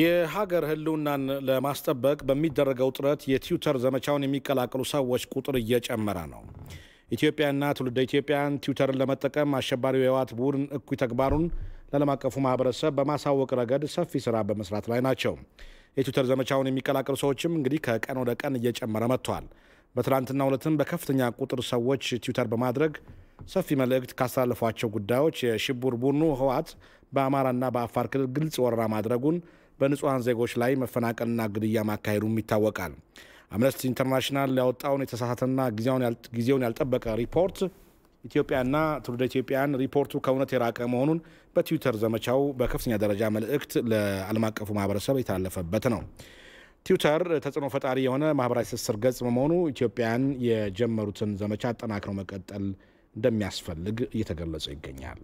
የሀገር ህልውናን ለማስጠበቅ በሚደረገው ጥረት የቲዩተር ዘመቻውን የሚቀላቀሉ ሰዎች ቁጥር እየጨመረ ነው። ኢትዮጵያና ትውልደ ኢትዮጵያን ቲዩተርን ለመጠቀም አሸባሪው የህወሓት ቡድን እኩይ ተግባሩን ለዓለም አቀፉ ማህበረሰብ በማሳወቅ ረገድ ሰፊ ስራ በመስራት ላይ ናቸው። የትዊተር ዘመቻውን የሚቀላቀሉ ሰዎችም እንግዲህ ከቀን ወደ ቀን እየጨመረ መጥተዋል። በትናንትናው ዕለትም በከፍተኛ ቁጥር ሰዎች ትዊተር በማድረግ ሰፊ መልእክት ካስተላለፏቸው ጉዳዮች የሽብር ቡድኑ ህወሓት በአማራና በአፋር ክልል ግልጽ ወረራ ማድረጉን በንጹሐን ዜጎች ላይ መፈናቀልና ግድያ ማካሄዱም ይታወቃል። አምነስቲ ኢንተርናሽናል ያወጣውን የተሳሳተና ጊዜውን ያልጠበቀ ሪፖርት ኢትዮጵያና ትውልደ ኢትዮጵያን ሪፖርቱ ከእውነት የራቀ መሆኑን በትዊተር ዘመቻው በከፍተኛ ደረጃ መልእክት ለዓለም አቀፉ ማህበረሰብ የተላለፈበት ነው። ትዊተር ተጽዕኖ ፈጣሪ የሆነ ማህበራዊ ትስስር ገጽ በመሆኑ ኢትዮጵያን የጀመሩትን ዘመቻ አጠናክረው መቀጠል እንደሚያስፈልግ እየተገለጸ ይገኛል።